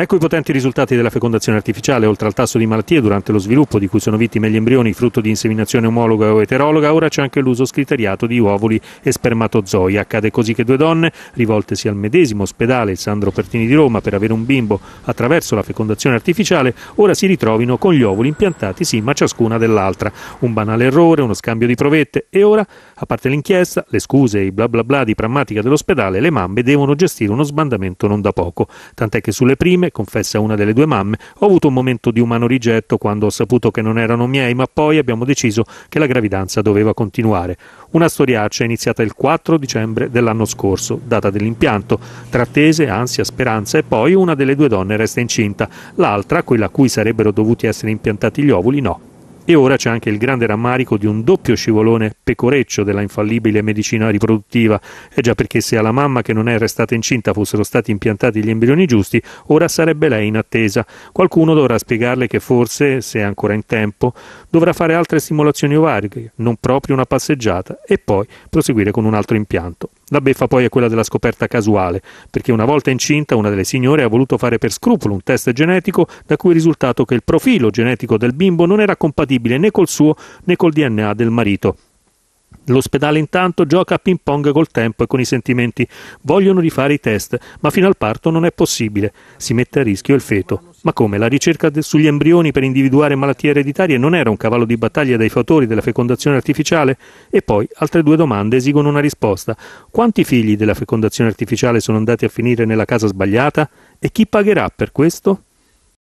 Ecco i potenti risultati della fecondazione artificiale, oltre al tasso di malattie durante lo sviluppo di cui sono vittime gli embrioni frutto di inseminazione omologa o eterologa, ora c'è anche l'uso scriteriato di uovoli e spermatozoi. Accade così che due donne, rivoltesi al medesimo ospedale, Sandro Pertini di Roma, per avere un bimbo attraverso la fecondazione artificiale, ora si ritrovino con gli ovuli impiantati sì, ma ciascuna dell'altra. Un banale errore, uno scambio di provette e ora, a parte l'inchiesta, le scuse e i bla bla bla di prammatica dell'ospedale, le mamme devono gestire uno sbandamento non da poco. Tant'è che sulle prime bene, confessa una delle due mamme, ho avuto un momento di umano rigetto quando ho saputo che non erano miei, ma poi abbiamo deciso che la gravidanza doveva continuare. Una storiaccia è iniziata il 4 dicembre dell'anno scorso, data dell'impianto, tra attese, ansia, speranza e poi una delle due donne resta incinta, l'altra, quella a cui sarebbero dovuti essere impiantati gli ovuli, no. E ora c'è anche il grande rammarico di un doppio scivolone pecoreccio della infallibile medicina riproduttiva. È eh già perché se alla mamma che non è restata incinta fossero stati impiantati gli embrioni giusti, ora sarebbe lei in attesa. Qualcuno dovrà spiegarle che forse, se è ancora in tempo, dovrà fare altre stimolazioni ovariche, non proprio una passeggiata, e poi proseguire con un altro impianto. La beffa poi è quella della scoperta casuale, perché una volta incinta una delle signore ha voluto fare per scrupolo un test genetico da cui è risultato che il profilo genetico del bimbo non era compatibile né col suo né col DNA del marito. L'ospedale intanto gioca a ping pong col tempo e con i sentimenti. Vogliono rifare i test, ma fino al parto non è possibile. Si mette a rischio il feto. Ma come? La ricerca sugli embrioni per individuare malattie ereditarie non era un cavallo di battaglia dei fautori della fecondazione artificiale? E poi altre due domande esigono una risposta. Quanti figli della fecondazione artificiale sono andati a finire nella casa sbagliata? E chi pagherà per questo?